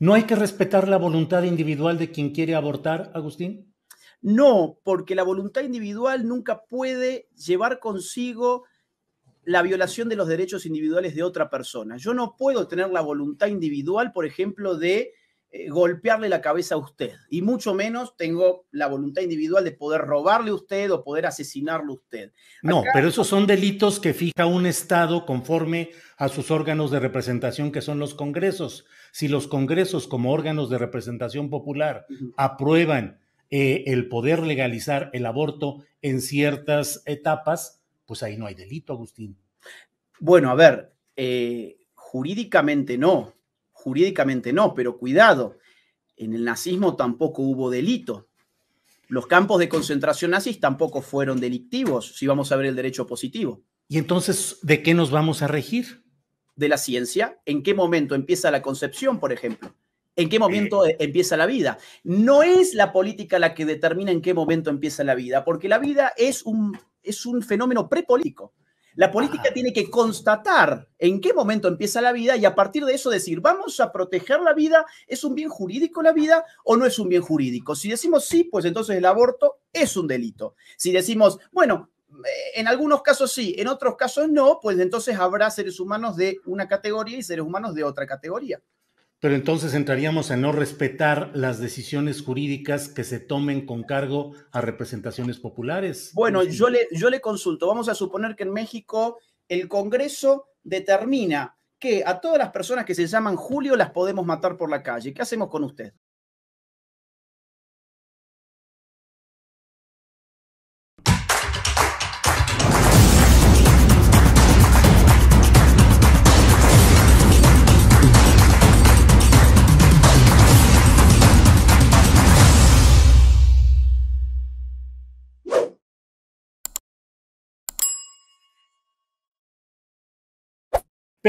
¿No hay que respetar la voluntad individual de quien quiere abortar, Agustín? No, porque la voluntad individual nunca puede llevar consigo la violación de los derechos individuales de otra persona. Yo no puedo tener la voluntad individual, por ejemplo, de eh, golpearle la cabeza a usted, y mucho menos tengo la voluntad individual de poder robarle a usted o poder asesinarle a usted. No, pero esos son delitos que fija un Estado conforme a sus órganos de representación, que son los congresos si los congresos como órganos de representación popular aprueban eh, el poder legalizar el aborto en ciertas etapas, pues ahí no hay delito, Agustín. Bueno, a ver, eh, jurídicamente no, jurídicamente no, pero cuidado, en el nazismo tampoco hubo delito. Los campos de concentración nazis tampoco fueron delictivos, si vamos a ver el derecho positivo. ¿Y entonces de qué nos vamos a regir? de la ciencia, en qué momento empieza la concepción, por ejemplo, en qué momento eh, empieza la vida. No es la política la que determina en qué momento empieza la vida, porque la vida es un, es un fenómeno prepolítico. La política tiene que constatar en qué momento empieza la vida y a partir de eso decir, vamos a proteger la vida, ¿es un bien jurídico la vida o no es un bien jurídico? Si decimos sí, pues entonces el aborto es un delito. Si decimos, bueno, en algunos casos sí, en otros casos no, pues entonces habrá seres humanos de una categoría y seres humanos de otra categoría. Pero entonces entraríamos a no respetar las decisiones jurídicas que se tomen con cargo a representaciones populares. Bueno, yo le, yo le consulto. Vamos a suponer que en México el Congreso determina que a todas las personas que se llaman Julio las podemos matar por la calle. ¿Qué hacemos con usted?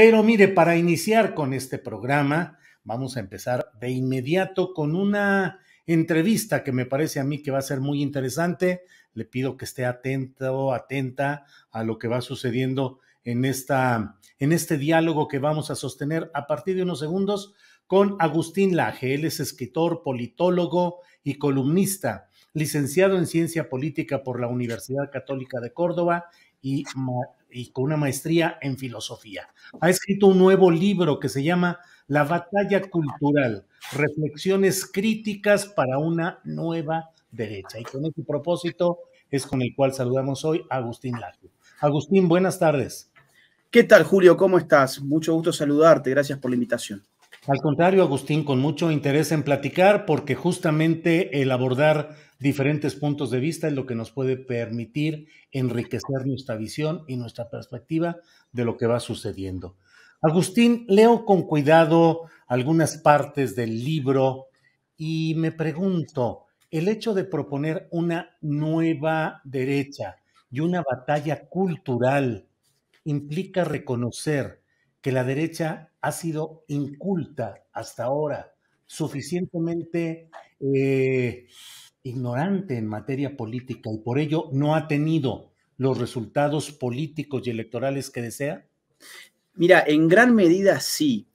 Pero mire, para iniciar con este programa, vamos a empezar de inmediato con una entrevista que me parece a mí que va a ser muy interesante. Le pido que esté atento, atenta a lo que va sucediendo en, esta, en este diálogo que vamos a sostener a partir de unos segundos con Agustín Laje. Él es escritor, politólogo y columnista, licenciado en Ciencia Política por la Universidad Católica de Córdoba y y con una maestría en filosofía. Ha escrito un nuevo libro que se llama La batalla cultural, reflexiones críticas para una nueva derecha. Y con ese propósito es con el cual saludamos hoy a Agustín Largo. Agustín, buenas tardes. ¿Qué tal, Julio? ¿Cómo estás? Mucho gusto saludarte. Gracias por la invitación. Al contrario, Agustín, con mucho interés en platicar porque justamente el abordar diferentes puntos de vista es lo que nos puede permitir enriquecer nuestra visión y nuestra perspectiva de lo que va sucediendo. Agustín, leo con cuidado algunas partes del libro y me pregunto, el hecho de proponer una nueva derecha y una batalla cultural implica reconocer que la derecha ha sido inculta hasta ahora, suficientemente eh, ignorante en materia política y por ello no ha tenido los resultados políticos y electorales que desea? Mira, en gran medida sí.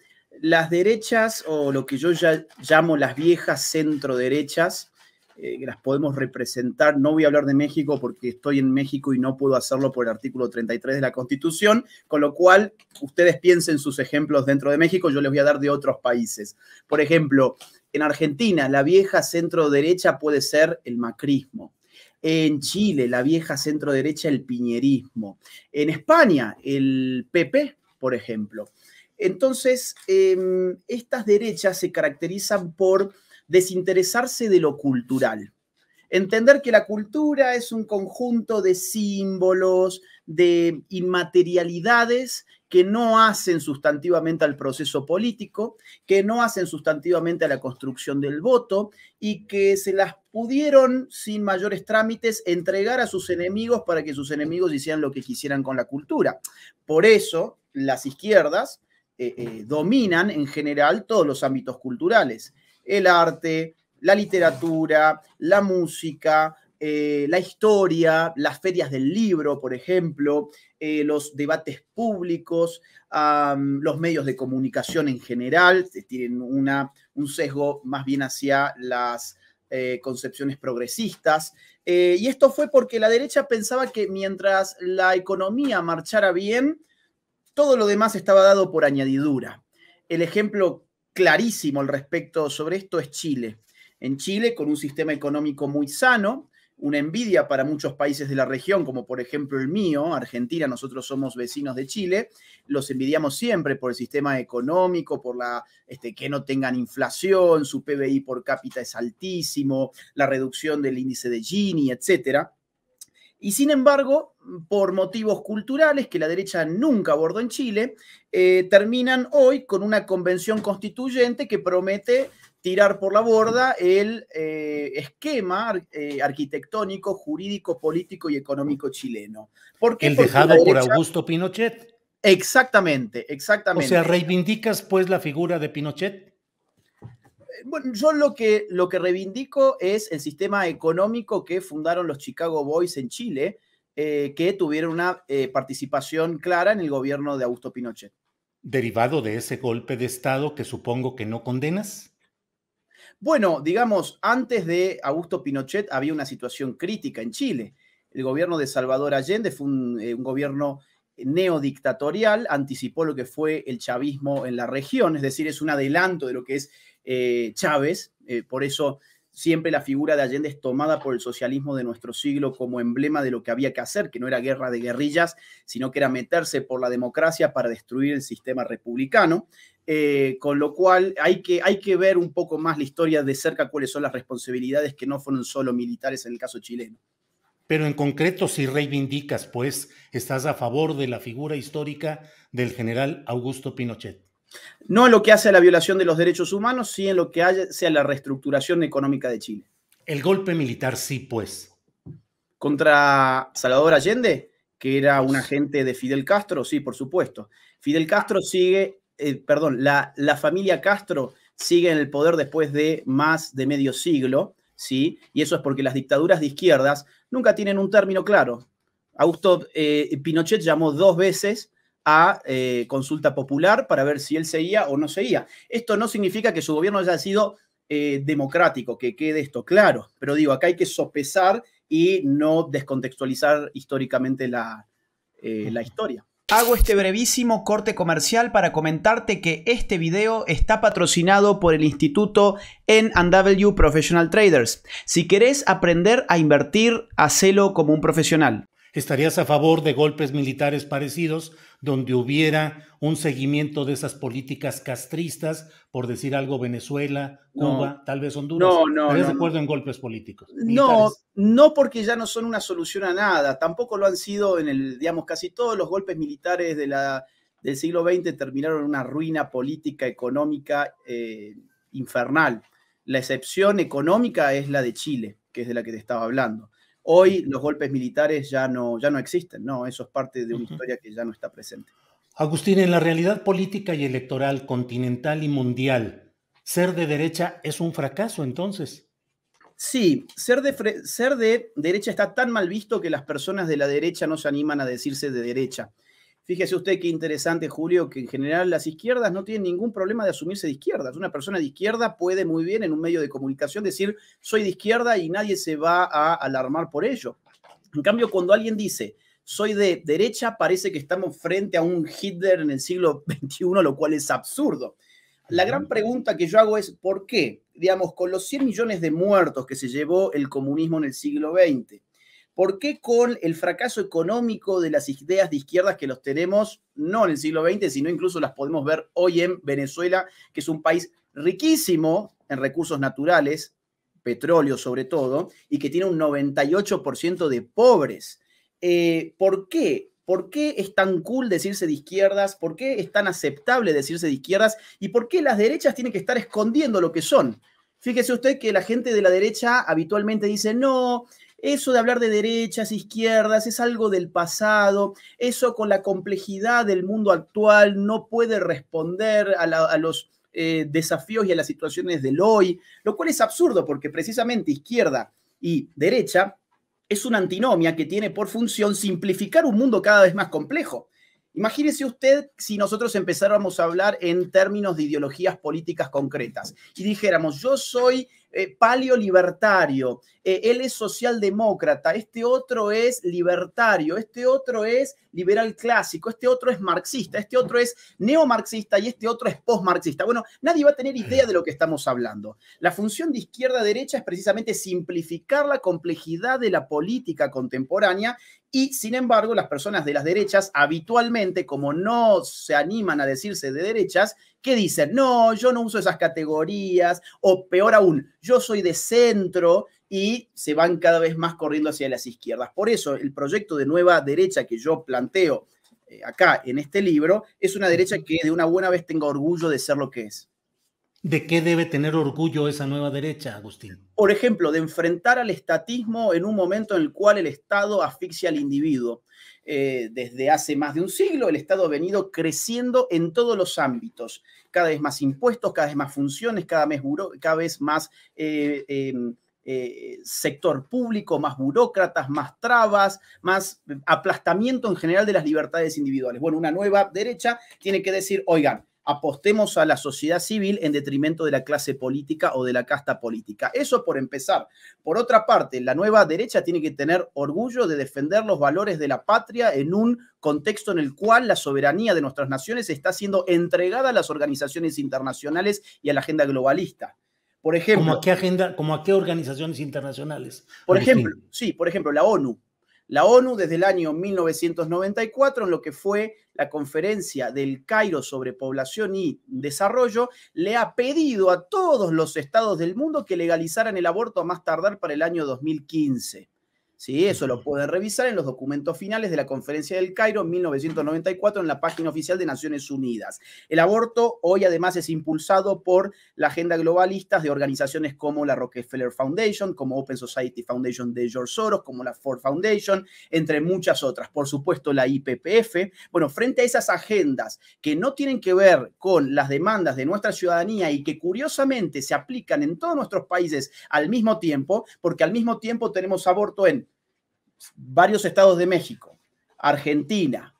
Las derechas, o lo que yo ya llamo las viejas centroderechas, eh, las podemos representar. No voy a hablar de México porque estoy en México y no puedo hacerlo por el artículo 33 de la Constitución, con lo cual ustedes piensen sus ejemplos dentro de México, yo les voy a dar de otros países. Por ejemplo, en Argentina, la vieja centro derecha puede ser el macrismo. En Chile, la vieja centro derecha, el piñerismo. En España, el PP, por ejemplo. Entonces, em, estas derechas se caracterizan por desinteresarse de lo cultural. Entender que la cultura es un conjunto de símbolos, de inmaterialidades que no hacen sustantivamente al proceso político, que no hacen sustantivamente a la construcción del voto y que se las pudieron sin mayores trámites entregar a sus enemigos para que sus enemigos hicieran lo que quisieran con la cultura. Por eso las izquierdas eh, eh, dominan en general todos los ámbitos culturales el arte, la literatura, la música, eh, la historia, las ferias del libro, por ejemplo, eh, los debates públicos, los medios de comunicación en general, eh, tienen una, un sesgo más bien hacia las concepciones progresistas. y esto fue porque la derecha pensaba que mientras la economía marchara bien, todo lo demás estaba dado por añadidura. El ejemplo clarísimo al respecto sobre esto es Chile. En Chile, con un sistema económico muy sano, una envidia para muchos países de la región, como por ejemplo el mío, Argentina, nosotros somos vecinos de Chile, los envidiamos siempre por el sistema económico, por la este, que no tengan inflación, su PBI por cápita es altísimo, la reducción del índice de Gini, etc. Y sin embargo, por motivos culturales que la derecha nunca abordó en Chile, eh, terminan hoy con una convención constituyente que promete tirar por la borda el eh, esquema eh, arquitectónico, jurídico, político y económico chileno. El dejado por Augusto Pinochet. Exactamente, exactamente. O sea, ¿reivindicas pues la figura de Pinochet? Bueno, yo lo que, lo que reivindico es el sistema económico que fundaron los Chicago Boys en Chile, eh, que tuvieron una eh, participación clara en el gobierno de Augusto Pinochet. Derivado de ese golpe de Estado que supongo que no condenas. Bueno, digamos, antes de Augusto Pinochet había una situación crítica en Chile. El gobierno de Salvador Allende fue un, eh, gobierno neodictatorial, anticipó lo que fue el chavismo en la región, es decir, es un adelanto de lo que es Chávez, por eso Siempre la figura de Allende es tomada por el socialismo de nuestro siglo como emblema de lo que había que hacer, que no era guerra de guerrillas, sino que era meterse por la democracia para destruir el sistema republicano. Eh, con lo cual hay que, hay que ver un poco más la historia de cerca cuáles son las responsabilidades que no fueron solo militares en el caso chileno. Pero en concreto, si reivindicas, pues, estás a favor de la figura histórica del general Augusto Pinochet. No en lo que hace a la violación de los derechos humanos, sino en lo que hace a la reestructuración económica de Chile. El golpe militar, sí, pues. Contra Salvador Allende, que era un agente de Fidel Castro, sí, por supuesto. Fidel Castro sigue, eh, perdón, la, familia Castro sigue en el poder después de más de medio siglo, ¿sí? Y eso es porque las dictaduras de izquierdas nunca tienen un término claro. Augusto eh, Pinochet llamó dos veces a eh, consulta popular para ver si él seguía o no seguía. Esto no significa que su gobierno haya sido eh, democrático, que quede esto claro, pero digo, acá hay que sopesar y no descontextualizar históricamente la, eh, la historia. Hago este brevísimo corte comercial para comentarte que este video está patrocinado por el instituto NW Professional Traders. Si querés aprender a invertir, hacelo como un profesional. ¿Estarías a favor de golpes militares parecidos donde hubiera un seguimiento de esas políticas castristas, por decir algo, Venezuela, Cuba, tal vez Honduras. No, no. ¿Estás de acuerdo en golpes políticos? No, no porque ya no son una solución a nada. Tampoco lo han sido en el, digamos, casi todos los golpes militares del siglo XX terminaron en una ruina política, económica eh, infernal. La excepción económica es la de Chile, que es de la que te estaba hablando. Hoy los golpes militares ya no, ya no existen, ¿no? Eso es parte de una historia que ya no está presente. Agustín, en la realidad política y electoral continental y mundial, ser de derecha es un fracaso entonces. Sí, ser de, ser de derecha está tan mal visto que las personas de la derecha no se animan a decirse de derecha. Fíjese usted qué interesante, Julio, que en general las izquierdas no tienen ningún problema de asumirse de izquierdas. Una persona de izquierda puede muy bien en un medio de comunicación decir soy de izquierda y nadie se va a alarmar por ello. En cambio, cuando alguien dice soy de derecha, parece que estamos frente a un Hitler en el siglo XXI, lo cual es absurdo. La gran pregunta que yo hago es, ¿por qué? Digamos, con los 100 millones de muertos que se llevó el comunismo en el siglo XX, ¿Por qué con el fracaso económico de las ideas de izquierdas que los tenemos, no en el siglo XX, sino incluso las podemos ver hoy en Venezuela, que es un país riquísimo en recursos naturales, petróleo sobre todo, y que tiene un 98% de pobres? Eh, ¿Por qué? ¿Por qué es tan cool decirse de izquierdas? ¿Por qué es tan aceptable decirse de izquierdas? ¿Y por qué las derechas tienen que estar escondiendo lo que son? Fíjese usted que la gente de la derecha habitualmente dice, no, eso de hablar de derechas, izquierdas, es algo del pasado. Eso con la complejidad del mundo actual no puede responder a, los eh, desafíos y a las situaciones del hoy, lo cual es absurdo porque precisamente izquierda y derecha es una antinomia que tiene por función simplificar un mundo cada vez más complejo. Imagínese usted si nosotros empezáramos a hablar en términos de ideologías políticas concretas y dijéramos, yo soy eh, libertario, eh, él es socialdemócrata, este otro es libertario, este otro es liberal clásico, este otro es marxista, este otro es neomarxista y este otro es posmarxista. Bueno, nadie va a tener idea de lo que estamos hablando. La función de izquierda derecha es precisamente simplificar la complejidad de la política contemporánea y, sin embargo, las personas de las derechas habitualmente, como no se animan a decirse de derechas, que dicen, no, yo no uso esas categorías, o peor aún, yo soy de centro y se van cada vez más corriendo hacia las izquierdas. Por eso el proyecto de nueva derecha que yo planteo eh, acá en este libro es una derecha que de una buena vez tenga orgullo de ser lo que es. ¿De qué debe tener orgullo esa nueva derecha, Agustín? Por ejemplo, de enfrentar al estatismo en un momento en el cual el Estado asfixia al individuo. Eh, desde hace más de un siglo, el Estado ha venido creciendo en todos los ámbitos, cada vez más impuestos, cada vez más funciones, cada, cada vez más eh, em, eh, sector público, más burócratas, más trabas, más aplastamiento en general de las libertades individuales. Bueno, una nueva derecha tiene que decir, oigan, apostemos a la sociedad civil en detrimento de la clase política o de la casta política. Eso por empezar. Por otra parte, la nueva derecha tiene que tener orgullo de defender los valores de la patria en un contexto en el cual la soberanía de nuestras naciones está siendo entregada a las organizaciones internacionales y a la agenda globalista. Por ejemplo, a qué agenda, como a qué organizaciones internacionales? Por ejemplo, sí, por ejemplo, la ONU, la ONU desde el año 1994, en lo que fue la conferencia del Cairo sobre población y desarrollo, le ha pedido a todos los estados del mundo que legalizaran el aborto a más tardar para el año 2015. ¿sí? Eso lo pueden revisar en los documentos finales de la Conferencia del Cairo en 1994 en la página oficial de Naciones Unidas. El aborto hoy además es impulsado por la agenda globalista de organizaciones como la Rockefeller Foundation, como Open Society Foundation de George Soros, como la Ford Foundation, entre muchas otras. Por supuesto, la IPPF. Bueno, frente a esas agendas que no tienen que ver con las demandas de nuestra ciudadanía y que curiosamente se aplican en todos nuestros países al mismo tiempo, porque al mismo tiempo tenemos aborto en varios estados de México, Argentina,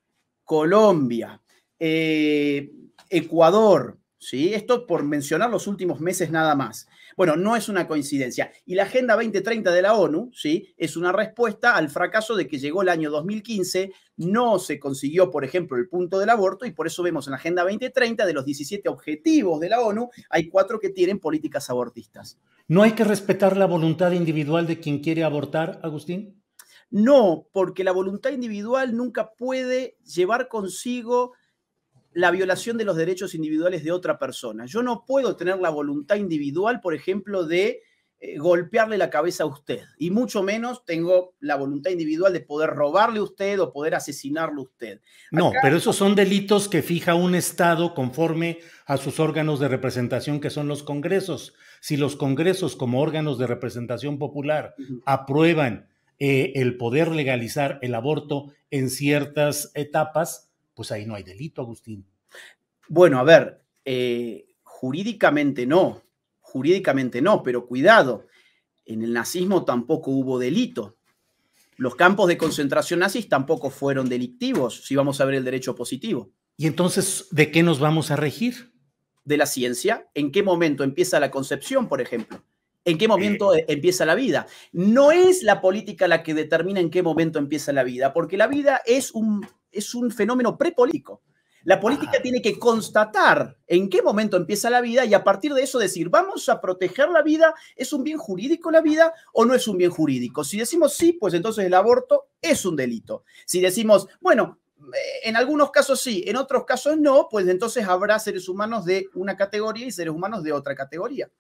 Colombia, eh, Ecuador, ¿sí? Esto por mencionar los últimos meses nada más. Bueno, no es una coincidencia. Y la Agenda 2030 de la ONU, ¿sí? Es una respuesta al fracaso de que llegó el año 2015, no se consiguió, por ejemplo, el punto del aborto y por eso vemos en la Agenda 2030 de los 17 objetivos de la ONU, hay cuatro que tienen políticas abortistas. ¿No hay que respetar la voluntad individual de quien quiere abortar, Agustín? No, porque la voluntad individual nunca puede llevar consigo la violación de los derechos individuales de otra persona. Yo no puedo tener la voluntad individual, por ejemplo, de eh, golpearle la cabeza a usted, y mucho menos tengo la voluntad individual de poder robarle a usted o poder asesinarle a usted. No, pero esos son delitos que fija un Estado conforme a sus órganos de representación, que son los congresos. Si los congresos, como órganos de representación popular, aprueban eh, el poder legalizar el aborto en ciertas etapas, pues ahí no hay delito, Agustín. Bueno, a ver, eh, jurídicamente no, jurídicamente no, pero cuidado, en el nazismo tampoco hubo delito. Los campos de concentración nazis tampoco fueron delictivos, si vamos a ver el derecho positivo. ¿Y entonces de qué nos vamos a regir? De la ciencia. ¿En qué momento empieza la concepción, por ejemplo? en qué momento empieza la vida. No es la política la que determina en qué momento empieza la vida, porque la vida es un, es un fenómeno prepolítico. La política tiene que constatar en qué momento empieza la vida y a partir de eso decir, vamos a proteger la vida, ¿es un bien jurídico la vida o no es un bien jurídico? Si decimos sí, pues entonces el aborto es un delito. Si decimos, bueno, eh, en algunos casos sí, en otros casos no, pues entonces habrá seres humanos de una categoría y seres humanos de otra categoría.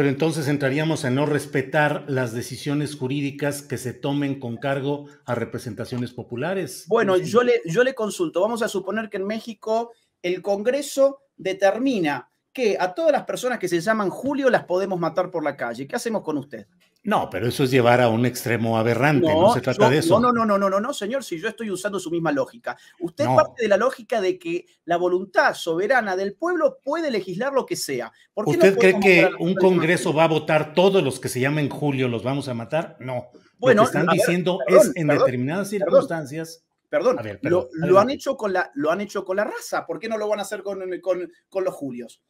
Pero entonces entraríamos a no respetar las decisiones jurídicas que se tomen con cargo a representaciones populares. Bueno, yo le, yo le consulto. Vamos a suponer que en México el Congreso determina que a todas las personas que se llaman Julio las podemos matar por la calle. ¿Qué hacemos con usted? No, pero eso es llevar a un extremo aberrante, no, se trata de eso. No, no, no, no, no, no, señor, si yo estoy usando su misma lógica. Usted parte de la lógica de que la voluntad soberana del pueblo puede legislar lo que sea. ¿Usted cree que un Congreso va a votar todos los que se llamen Julio, los vamos a matar? No. Bueno, lo que están diciendo es en determinadas circunstancias. Perdón lo, han hecho con la, lo han hecho con la raza, ¿por qué no lo van a hacer con, con, con los julios?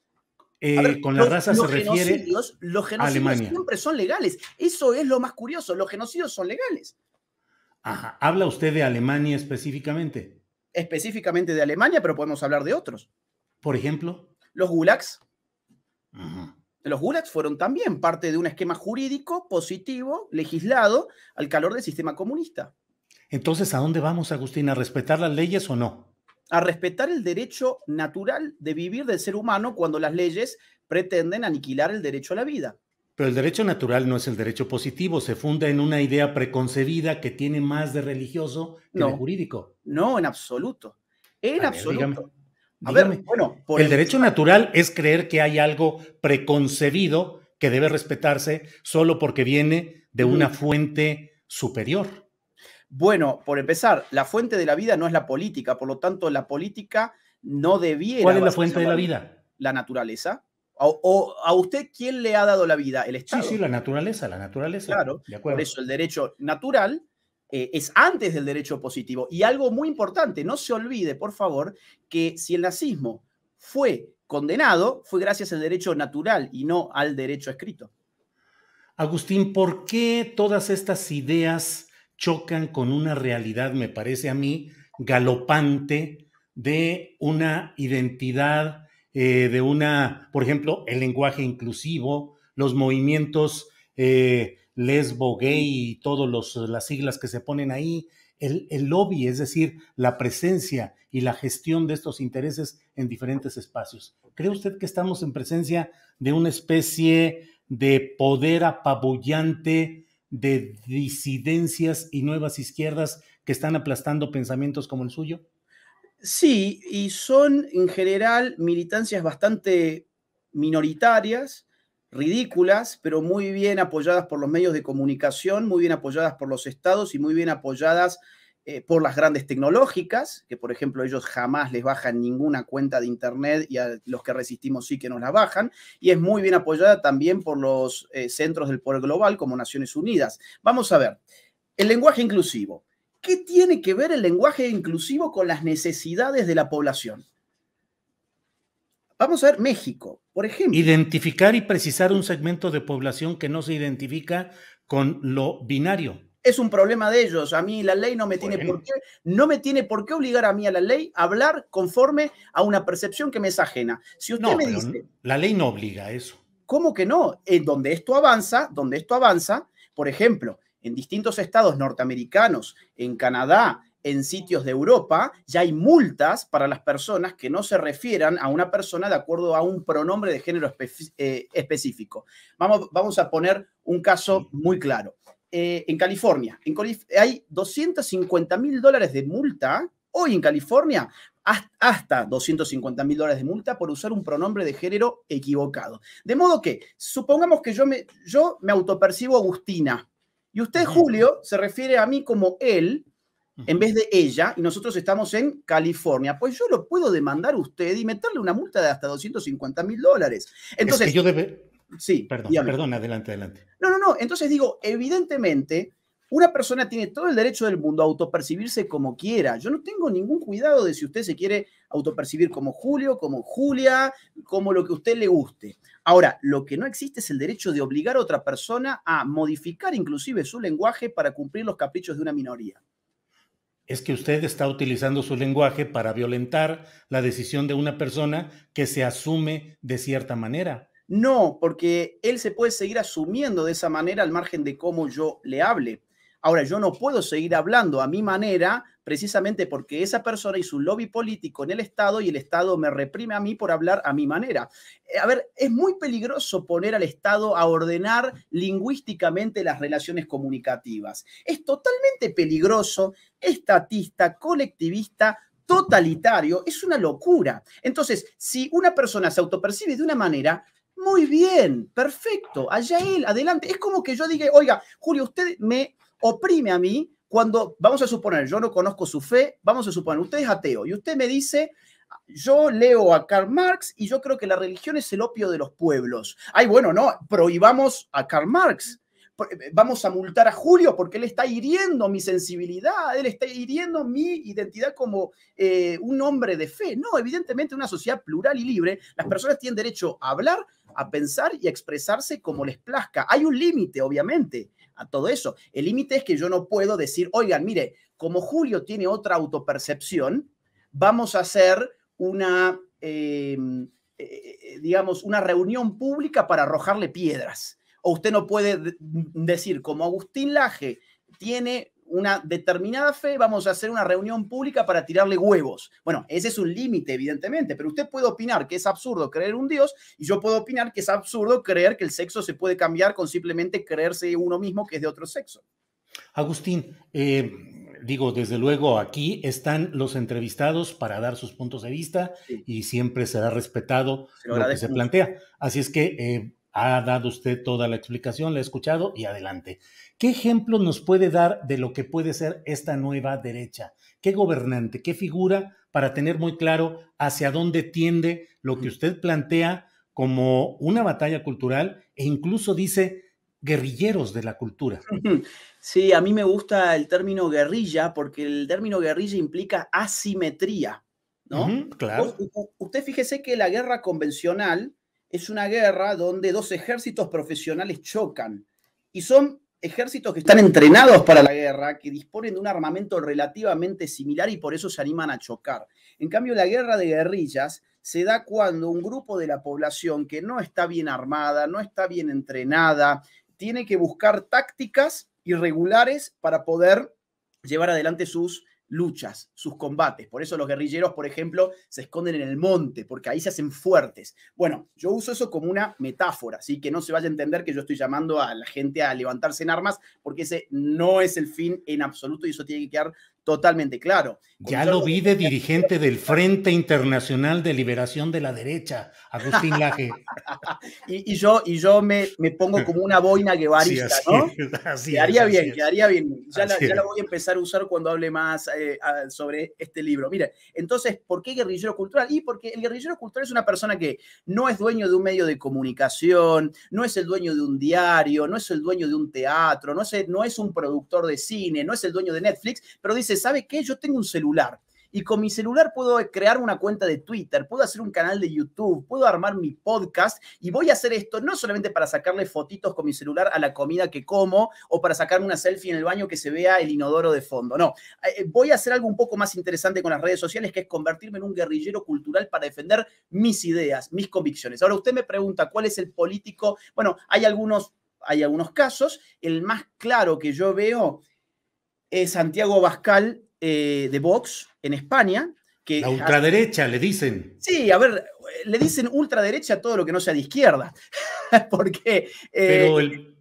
Eh, con la los, raza se refiere los genocidios siempre son legales. Eso es lo más curioso. Los genocidios son legales. Ajá. ¿Habla usted de Alemania específicamente? Específicamente de Alemania, pero podemos hablar de otros. Por ejemplo. Los gulags. Los gulags fueron también parte de un esquema jurídico positivo, legislado, al calor del sistema comunista. Entonces, ¿a dónde vamos, Agustín? ¿A respetar las leyes o no? a respetar el derecho natural de vivir del ser humano cuando las leyes pretenden aniquilar el derecho a la vida. Pero el derecho natural no es el derecho positivo, se funda en una idea preconcebida que tiene más de religioso que de jurídico. No, en absoluto. En absoluto. a bueno, el derecho natural es creer que hay algo preconcebido que debe respetarse solo porque viene de una fuente superior. Bueno, por empezar, la fuente de la vida no es la política, por lo tanto, la política no debiera. ¿Cuál es la fuente de la vida? La naturaleza. O, a usted quién le ha dado la vida? El Estado. Sí, sí, la naturaleza, la naturaleza. Claro, por eso el derecho natural eh, es antes del derecho positivo. Y algo muy importante, no se olvide, por favor, que si el nazismo fue condenado, fue gracias al derecho natural y no al derecho escrito. Agustín, ¿por qué todas estas ideas chocan con una realidad, me parece a mí, galopante de una identidad, eh, de una, por ejemplo, el lenguaje inclusivo, los movimientos eh, lesbo, gay y todas las siglas que se ponen ahí, el, el, lobby, es decir, la presencia y la gestión de estos intereses en diferentes espacios. ¿Cree usted que estamos en presencia de una especie de poder apabullante de disidencias y nuevas izquierdas que están aplastando pensamientos como el suyo? Sí, y son en general militancias bastante minoritarias, ridículas, pero muy bien apoyadas por los medios de comunicación, muy bien apoyadas por los estados y muy bien apoyadas eh, por las grandes tecnológicas, que por ejemplo ellos jamás les bajan ninguna cuenta de Internet y a los que resistimos sí que nos la bajan, y es muy bien apoyada también por los eh, centros del poder global como Naciones Unidas. Vamos a ver, el lenguaje inclusivo. ¿Qué tiene que ver el lenguaje inclusivo con las necesidades de la población? Vamos a ver México, por ejemplo. Identificar y precisar un segmento de población que no se identifica con lo binario es un problema de ellos. A mí la ley no me tiene por qué, no me tiene por qué obligar a mí a la ley a hablar conforme a una percepción que me es ajena. Si usted no, me la ley no obliga a eso. ¿Cómo que no? En donde esto avanza, donde esto avanza, por ejemplo, en distintos estados norteamericanos, en Canadá, en sitios de Europa, ya hay multas para las personas que no se refieran a una persona de acuerdo a un pronombre de género eh, específico. Vamos, vamos a poner un caso muy claro. Eh, en California. hay 250 mil dólares de multa hoy en California, hasta 250 mil dólares de multa por usar un pronombre de género equivocado. De modo que, supongamos que yo me, yo me autopercibo Agustina y usted, Julio, se refiere a mí como él en vez de ella y nosotros estamos en California. Pues yo lo puedo demandar a usted y meterle una multa de hasta 250 mil dólares. Entonces, yo Sí. Perdón, perdón, adelante, adelante. No, no, no. Entonces digo, evidentemente, una persona tiene todo el derecho del mundo a autopercibirse como quiera. Yo no tengo ningún cuidado de si usted se quiere autopercibir como Julio, como Julia, como lo que a usted le guste. Ahora, lo que no existe es el derecho de obligar a otra persona a modificar inclusive su lenguaje para cumplir los caprichos de una minoría. Es que usted está utilizando su lenguaje para violentar la decisión de una persona que se asume de cierta manera. No, porque él se puede seguir asumiendo de esa manera al margen de cómo yo le hable. Ahora, yo no puedo seguir hablando a mi manera precisamente porque esa persona hizo un lobby político en el Estado y el Estado me reprime a mí por hablar a mi manera. Eh, a ver, es muy peligroso poner al Estado a ordenar lingüísticamente las relaciones comunicativas. Es totalmente peligroso, estatista, colectivista, totalitario, es una locura. Entonces, si una persona se autopercibe de una manera, muy bien, perfecto. Allá él, adelante. Es como que yo diga, oiga, Julio, usted me oprime a mí cuando, vamos a suponer, yo no conozco su fe, vamos a suponer, usted es ateo y usted me dice, yo leo a Karl Marx y yo creo que la religión es el opio de los pueblos. Ay, bueno, no, prohibamos a Karl Marx. Eh, vamos a multar a Julio porque él está hiriendo mi sensibilidad, él está hiriendo mi identidad como eh, un hombre de fe. No, evidentemente en una sociedad plural y libre, las personas tienen derecho a hablar, a pensar y a expresarse como les plazca. Hay un límite, obviamente, a todo eso. El límite es que yo no puedo decir, oigan, mire, como Julio tiene otra autopercepción, vamos a hacer una, em, eh, digamos, una reunión pública para arrojarle piedras o usted no puede decir, como Agustín Laje tiene una determinada fe, vamos a hacer una reunión pública para tirarle huevos. Bueno, ese es un límite, evidentemente, pero usted puede opinar que es absurdo creer un Dios y yo puedo opinar que es absurdo creer que el sexo se puede cambiar con simplemente creerse uno mismo que es de otro sexo. Agustín, eh, digo, desde luego aquí están los entrevistados para dar sus puntos de vista y siempre será respetado lo, que se plantea. Así es que eh, ha dado usted toda la explicación, la he escuchado y adelante. ¿Qué ejemplo nos puede dar de lo que puede ser esta nueva derecha? ¿Qué gobernante, qué figura para tener muy claro hacia dónde tiende lo que mm. usted plantea como una batalla cultural e incluso dice guerrilleros de la cultura? Sí, a mí me gusta el término guerrilla porque el término guerrilla implica asimetría, ¿no? claro. usted fíjese que la guerra convencional es una guerra donde dos ejércitos profesionales chocan y son ejércitos que están entrenados para la guerra, que disponen de un armamento relativamente similar y por eso se animan a chocar. En cambio, la guerra de guerrillas se da cuando un grupo de la población que no está bien armada, no está bien entrenada, tiene que buscar tácticas irregulares para poder llevar adelante sus luchas, sus combates. Por eso los guerrilleros, por ejemplo, se esconden en el monte, porque ahí se hacen fuertes. Bueno, yo uso eso como una metáfora, así que no se vaya a entender que yo estoy llamando a la gente a levantarse en armas, porque ese no es el fin en absoluto y eso tiene que quedar totalmente claro. Ya lo vi de dirigente del Frente Internacional de Liberación de la Derecha, Agustín Laje. y, yo, y yo me, me, pongo como una boina guevarista, ¿no? quedaría bien, quedaría bien. Ya la, voy a empezar a usar cuando hable más eh, sobre este libro. Mira, entonces, ¿por qué guerrillero cultural? Y porque el guerrillero cultural es una persona que no es dueño de un medio de comunicación, no es el dueño de un diario, no es el dueño de un teatro, no es, no es un productor de cine, no es el dueño de Netflix, pero dice ¿sabe que Yo tengo un celular y con mi celular puedo crear una cuenta de Twitter, puedo hacer un canal de YouTube, puedo armar mi podcast y voy a hacer esto no solamente para sacarle fotitos con mi celular a la comida que como o para sacarme una selfie en el baño que se vea el inodoro de fondo, no, eh, eh, voy a hacer algo un poco más interesante con las redes sociales que es convertirme en un guerrillero cultural para defender mis ideas, mis convicciones. Ahora usted me pregunta, ¿cuál es el político? Bueno, hay algunos hay algunos casos. El más claro que yo veo Santiago Bascal eh, de Vox en España. Que la ultraderecha, le dicen. Sí, a ver, le dicen ultraderecha a todo lo que no sea de izquierda. Porque. Eh,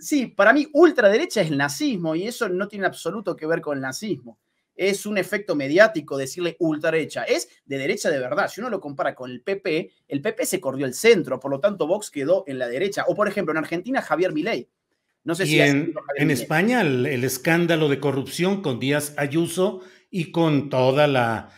sí, para mí, ultraderecha es el nazismo y eso no tiene absoluto que ver con el nazismo es un efecto mediático decirle ultraderecha, es de derecha de verdad. Si uno lo compara con el PP, el PP se corrió el centro, por lo tanto Vox quedó en la derecha. O por ejemplo, en Argentina Javier Milei sé y en, España el, escándalo de corrupción con Díaz Ayuso y con toda la,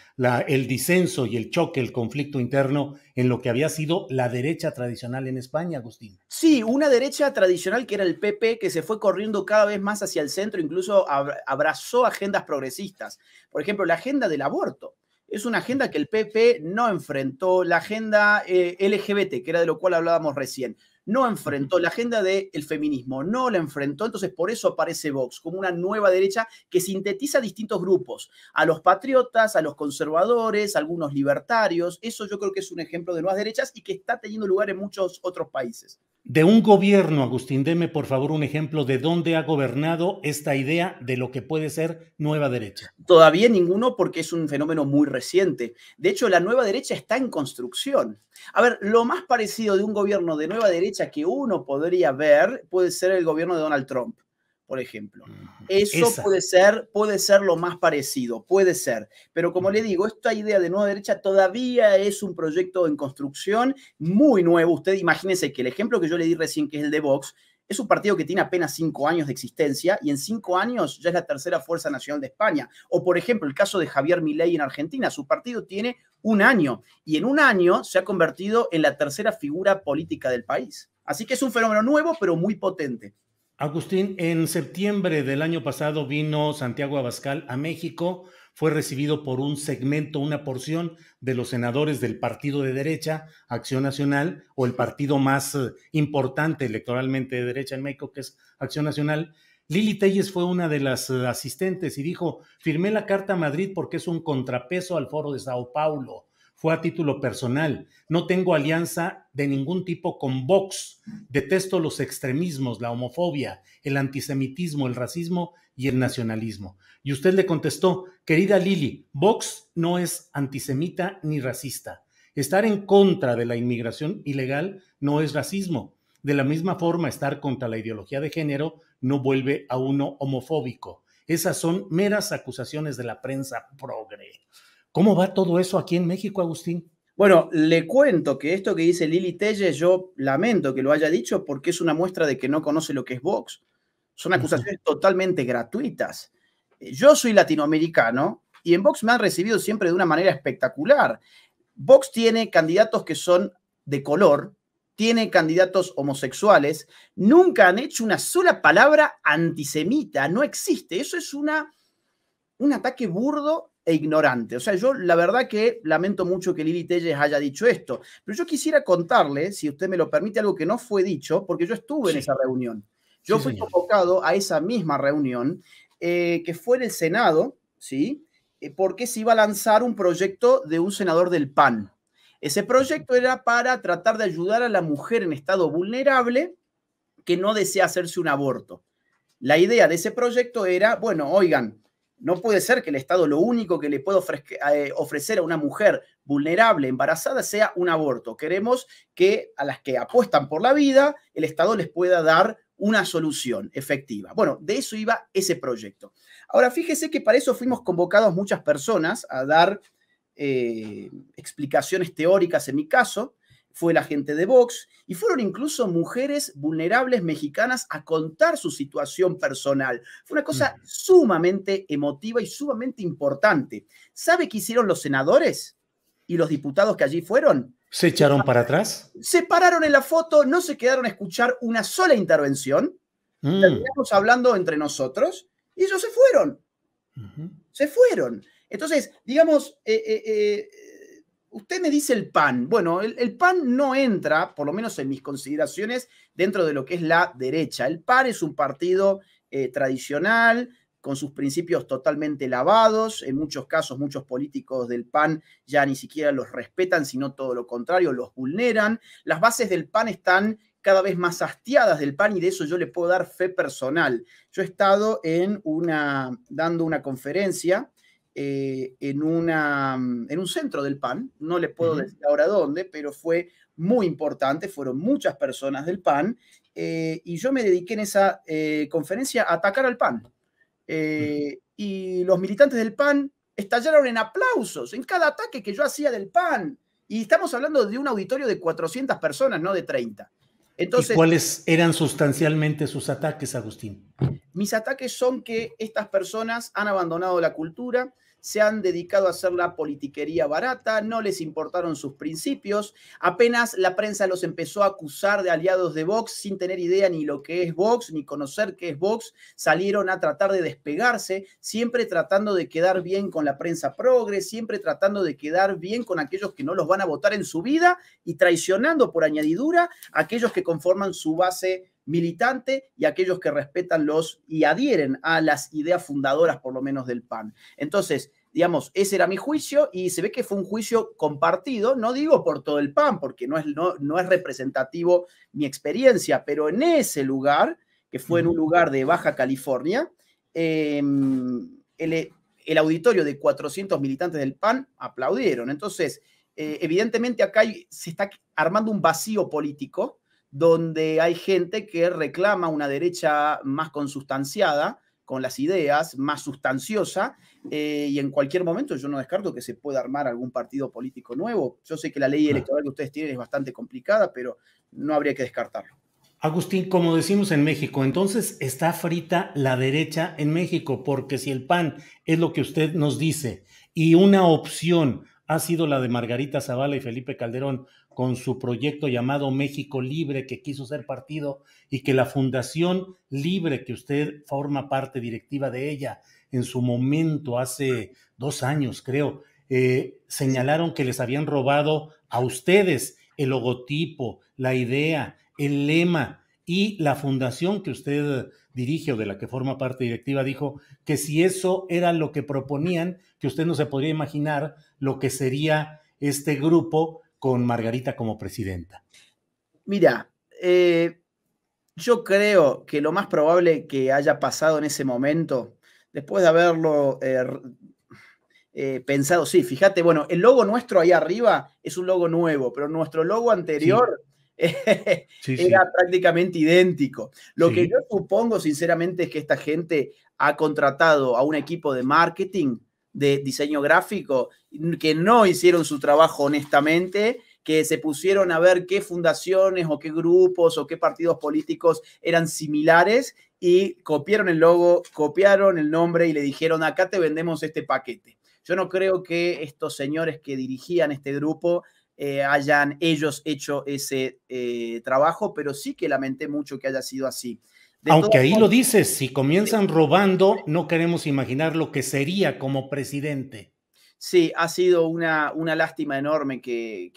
el disenso y el choque, el conflicto interno en lo que había sido la derecha tradicional en España, Agustín. Sí, una derecha tradicional que era el PP, que se fue corriendo cada vez más hacia el centro, incluso abrazó agendas progresistas. Por ejemplo, la agenda del aborto es una agenda que el PP no enfrentó, la agenda eh, LGBT, que era de lo cual hablábamos recién, no enfrentó la agenda del feminismo, no la enfrentó, entonces por eso aparece Vox como una nueva derecha que sintetiza distintos grupos, a los patriotas, a los conservadores, a algunos libertarios, eso yo creo que es un ejemplo de nuevas derechas y que está teniendo lugar en muchos otros países. De un gobierno, Agustín, deme por favor un ejemplo de dónde ha gobernado esta idea de lo que puede ser nueva derecha. Todavía ninguno porque es un fenómeno muy reciente. De hecho, la nueva derecha está en construcción. A ver, lo más parecido de un gobierno de nueva derecha que uno podría ver puede ser el gobierno de Donald Trump por ejemplo. Eso puede ser, puede ser lo más parecido, puede ser. Pero como le digo, esta idea de nueva derecha todavía es un proyecto en construcción muy nuevo. Usted imagínese que el ejemplo que yo le di recién, que es el de Vox, es un partido que tiene apenas cinco años de existencia y en cinco años ya es la tercera fuerza nacional de España. O, por ejemplo, el caso de Javier Milei en Argentina. Su partido tiene un año y en un año se ha convertido en la tercera figura política del país. Así que es un fenómeno nuevo, pero muy potente. Agustín, en septiembre del año pasado vino Santiago Abascal a México, fue recibido por un segmento, una porción de los senadores del partido de derecha, Acción Nacional, o el partido más eh, importante electoralmente de derecha en México, que es Acción Nacional. Lili Telles fue una de las eh, asistentes y dijo, firmé la carta a Madrid porque es un contrapeso al foro de Sao Paulo fue a título personal. No tengo alianza de ningún tipo con Vox. Detesto los extremismos, la homofobia, el antisemitismo, el racismo y el nacionalismo. Y usted le contestó, querida Lili, Vox no es antisemita ni racista. Estar en contra de la inmigración ilegal no es racismo. De la misma forma, estar contra la ideología de género no vuelve a uno homofóbico. Esas son meras acusaciones de la prensa progre. ¿Cómo va todo eso aquí en México, Agustín? Bueno, le cuento que esto que dice Lili Telle, yo lamento que lo haya dicho porque es una muestra de que no conoce lo que es Vox. Son acusaciones totalmente gratuitas. Yo soy latinoamericano y en Vox me han recibido siempre de una manera espectacular. Vox tiene candidatos que son de color, tiene candidatos homosexuales, nunca han hecho una sola palabra antisemita, no existe. Eso es una, un ataque burdo e ignorante. O sea, yo la verdad que lamento mucho que Lili Telles haya dicho esto, pero yo quisiera contarle, si usted me lo permite, algo que no fue dicho, porque yo estuve en esa reunión. Yo fui convocado a esa misma reunión, eh, que fue en el Senado, ¿sí? Eh, porque se iba a lanzar un proyecto de un senador del PAN. Ese proyecto era para tratar de ayudar a la mujer en estado vulnerable que no desea hacerse un aborto. La idea de ese proyecto era, bueno, oigan, no puede ser que el Estado lo único que le pueda eh, ofrecer a una mujer vulnerable, embarazada, sea un aborto. Queremos que a las que apuestan por la vida, el Estado les pueda dar una solución efectiva. Bueno, de eso iba ese proyecto. Ahora, fíjese que para eso fuimos convocados muchas personas a dar eh, explicaciones teóricas en mi caso fue la gente de Vox y fueron incluso mujeres vulnerables mexicanas a contar su situación personal. Fue una cosa sumamente emotiva y sumamente importante. ¿Sabe qué hicieron los senadores y los diputados que allí fueron? ¿Se echaron para atrás? Se pararon en la foto, no se quedaron a escuchar una sola intervención. Mm. hablando entre nosotros y ellos se fueron. Se fueron. Entonces, digamos, eh, eh, eh, usted me dice el PAN. Bueno, el, PAN no entra, por lo menos en mis consideraciones, dentro de lo que es la derecha. El PAN es un partido eh, tradicional, con sus principios totalmente lavados. En muchos casos, muchos políticos del PAN ya ni siquiera los respetan, sino todo lo contrario, los vulneran. Las bases del PAN están cada vez más hastiadas del PAN y de eso yo le puedo dar fe personal. Yo he estado en una, dando una conferencia eh, en, una, mm, en un centro del PAN, no les puedo decir ahora dónde, pero fue muy importante, fueron muchas personas del PAN, eh, y yo me dediqué en esa eh, conferencia a atacar al PAN. Y los militantes del PAN estallaron en aplausos en cada ataque que yo hacía del PAN. Y estamos hablando de un auditorio de 400 personas, no de 30 cuáles eran sustancialmente sus ataques, Agustín? Mis ataques son que estas personas han abandonado la cultura, se han dedicado a hacer la politiquería barata, no les importaron sus principios, apenas la prensa los empezó a acusar de aliados de Vox sin tener idea ni lo que es Vox, ni conocer qué es Vox, salieron a tratar de despegarse, siempre tratando de quedar bien con la prensa progre, siempre tratando de quedar bien con aquellos que no los van a votar en su vida y traicionando por añadidura a aquellos que conforman su base militante y aquellos que respetan los y adhieren a las ideas fundadoras, por lo menos, del PAN. Entonces, digamos, ese era mi juicio y se ve que fue un juicio compartido, no digo por todo el PAN, porque no es, no, es representativo mi experiencia, pero en ese lugar, que fue en un lugar de Baja California, em, el, auditorio de 400 militantes del PAN aplaudieron. Entonces, eh, evidentemente acá se está armando un vacío político donde hay gente que reclama una derecha más consustanciada, con las ideas, más sustanciosa, eh, y en cualquier momento yo no descarto que se pueda armar algún partido político nuevo. Yo sé que la ley electoral que ustedes tienen es bastante complicada, pero no habría que descartarlo. Agustín, como decimos en México, entonces está frita la derecha en México, porque si el PAN es lo que usted nos dice y una opción ha sido la de Margarita Zavala y Felipe Calderón con su proyecto llamado México Libre, que quiso ser partido y que la Fundación Libre, que usted forma parte directiva de ella en su momento, hace dos años creo, eh, señalaron que les habían robado a ustedes el logotipo, la idea, el lema y la fundación que usted dirige o de la que forma parte directiva dijo que si eso era lo que proponían, que usted no se podría imaginar lo que sería este grupo con Margarita como presidenta? Mira, eh, yo creo que lo más probable que haya pasado en ese momento, después de haberlo eh, eh, pensado, sí, fíjate, bueno, el logo nuestro ahí arriba es un logo nuevo, pero nuestro logo anterior... era prácticamente idéntico. Lo que yo supongo, sinceramente, es que esta gente ha contratado a un equipo de marketing de diseño gráfico que no hicieron su trabajo honestamente, que se pusieron a ver qué fundaciones o qué grupos o qué partidos políticos eran similares y copiaron el logo, copiaron el nombre y le dijeron, acá te vendemos este paquete. Yo no creo que estos señores que dirigían este grupo eh, hayan ellos hecho ese eh, trabajo, pero sí que lamenté mucho que haya sido así. Aunque ahí lo dices, si comienzan eh, robando, eh, no queremos imaginar lo que sería como presidente. Sí, ha sido una, lástima enorme que,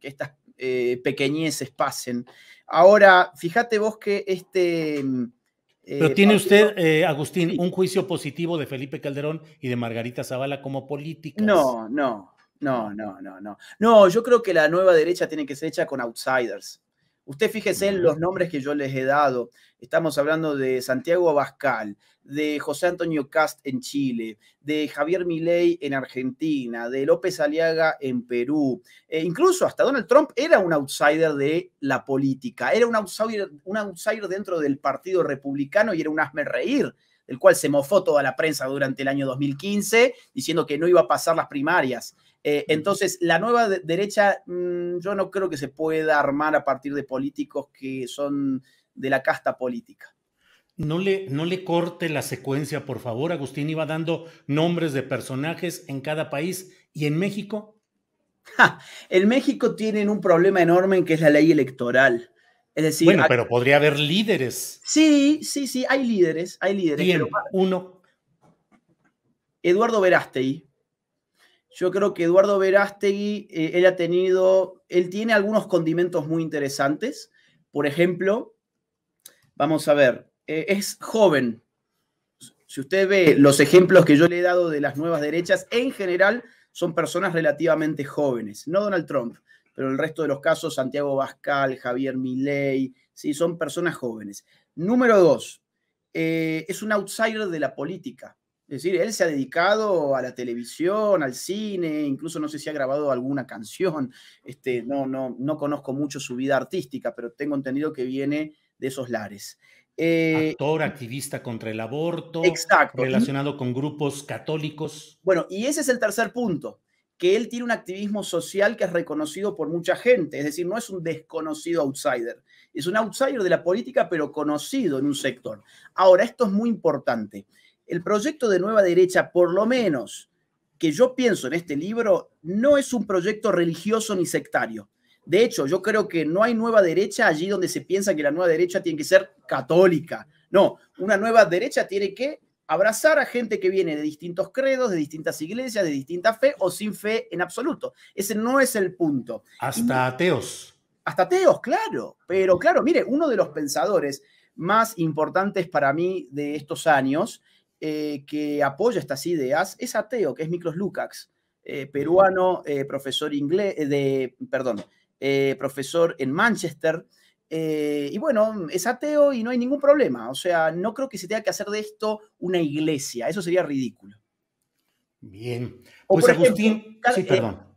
estas eh, pequeñeces pasen. Ahora, fíjate vos que este... Mm, Pero tiene usted, Agustín, un juicio positivo de Felipe Calderón y de Margarita Zavala como políticas. No, no, no, no, no, no. No, yo creo que la nueva derecha tiene que ser hecha con outsiders. Usted fíjese en los nombres que yo les he dado. Estamos hablando de Santiago Abascal, de José Antonio Cast en Chile, de Javier Milei en Argentina, de López Aliaga en Perú. Eh, incluso hasta Donald Trump era un outsider de la política, era un outsider, un outsider dentro del Partido Republicano y era un hazme reír del cual se mofó toda la prensa durante el año 2015, diciendo que no iba a pasar las primarias. Eh, entonces, la nueva derecha mm, yo no creo que se pueda armar a partir de políticos que son de la casta política. No le, no le corte la secuencia, por favor. Agustín iba dando nombres de personajes en cada país y en México. en México tienen un problema enorme en que es la ley electoral. Es decir, bueno, pero podría haber líderes. Sí, sí, sí, hay líderes, hay líderes. uno. Eduardo Verástegui, yo creo que Eduardo Verástegui, eh, él ha tenido, él tiene algunos condimentos muy interesantes. Por ejemplo, vamos a ver, eh, es joven. Si usted ve los ejemplos que yo le he dado de las nuevas derechas, en general son personas relativamente jóvenes, no Donald Trump, pero el resto de los casos, Santiago Bascal, Javier Milei, sí, son personas jóvenes. Número dos, eh, es un outsider de la política. Es decir, él se ha dedicado a la televisión, al cine, incluso no sé si ha grabado alguna canción. Este, no, no, no conozco mucho su vida artística, pero tengo entendido que viene de esos lares. Eh, Actor, activista contra el aborto, exacto. relacionado con grupos católicos. Bueno, y ese es el tercer punto, que él tiene un activismo social que es reconocido por mucha gente, es decir, no es un desconocido outsider, es un outsider de la política, pero conocido en un sector. Ahora, esto es muy importante el proyecto de nueva derecha, por lo menos que yo pienso en este libro, no es un proyecto religioso ni sectario. De hecho, yo creo que no hay nueva derecha allí donde se piensa que la nueva derecha tiene que ser católica. No, una nueva derecha tiene que abrazar a gente que viene de distintos credos, de distintas iglesias, de distinta fe o sin fe en absoluto. Ese no es el punto. Hasta ateos. Hasta ateos, claro. Pero claro, mire, uno de los pensadores más importantes para mí de estos años eh, que apoya estas ideas es ateo, que es Miklos Lukács, eh, peruano, eh, profesor inglés, de, perdón, profesor en Manchester. y bueno, es ateo y no hay ningún problema. O sea, no creo que se tenga que hacer de esto una iglesia. Eso sería ridículo. Bien. Pues Agustín,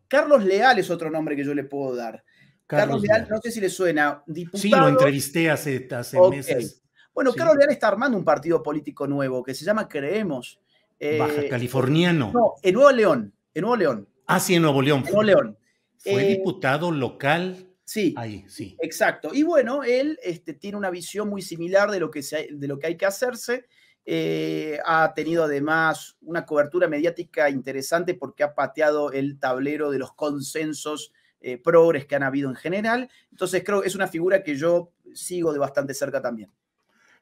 Carlos Leal es otro nombre que yo le puedo dar. Carlos, Leal, no sé si le suena. Diputado, sí, lo entrevisté hace, hace meses. Bueno, Carlos Carol está armando un partido político nuevo que se llama Creemos. Eh, Baja Californiano. No, en Nuevo León. En Nuevo León. Ah, sí, en Nuevo León. En Nuevo León. Fue eh, diputado local. Sí. Ahí, sí. Exacto. Y bueno, él este, tiene una visión muy similar de lo que, de lo que hay que hacerse. Eh, ha tenido además una cobertura mediática interesante porque ha pateado el tablero de los consensos progres que han habido en general. Entonces creo que es una figura que yo sigo de bastante cerca también.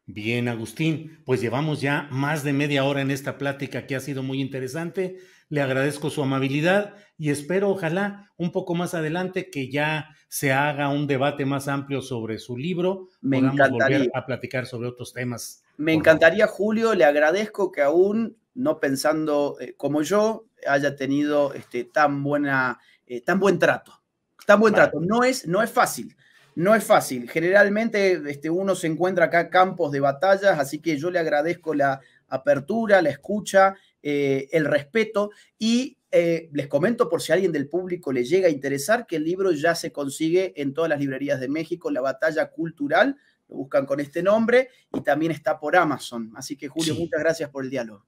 Bien, Agustín, pues llevamos ya más de media hora en esta plática que ha sido muy interesante. Le agradezco su amabilidad y espero, ojalá, un poco más adelante que ya se haga un debate más amplio sobre su libro. Me encantaría. volver a platicar sobre otros temas. Me encantaría, Julio, le agradezco que aún no pensando eh, como yo haya tenido este, tan buena, eh, tan buen trato, tan buen trato. No es, no es fácil no es fácil. Generalmente este, uno se encuentra acá campos de batallas, así que yo le agradezco la apertura, la escucha, eh, el respeto y eh, les comento por si alguien del público le llega a interesar que el libro ya se consigue en todas las librerías de México, La Batalla Cultural, lo buscan con este nombre y también está por Amazon. Así que Julio, muchas gracias por el diálogo.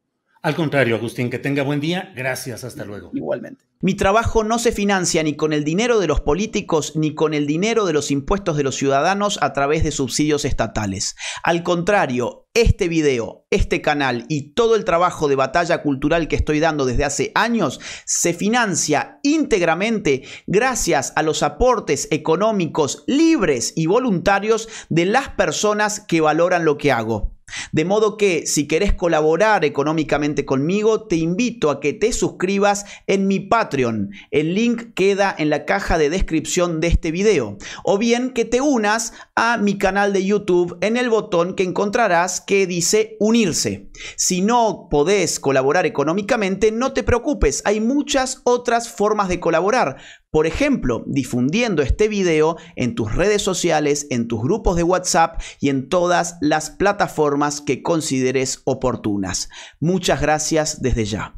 Al contrario, Agustín, que tenga buen día. Gracias, hasta luego. Igualmente. Mi trabajo no se financia ni con el dinero de los políticos ni con el dinero de los impuestos de los ciudadanos a través de subsidios estatales. Al contrario, este video, este canal y todo el trabajo de batalla cultural que estoy dando desde hace años se financia íntegramente gracias a los aportes económicos libres y voluntarios de las personas que valoran lo que hago. De modo que si querés colaborar económicamente conmigo, te invito a que te suscribas en mi Patreon. El link queda en la caja de descripción de este video. O bien que te unas a mi canal de YouTube en el botón que encontrarás que dice unirse. Si no podés colaborar económicamente, no te preocupes, hay muchas otras formas de colaborar por ejemplo, difundiendo este video en tus redes sociales, en tus grupos de WhatsApp y en todas las plataformas que consideres oportunas. Muchas gracias desde ya.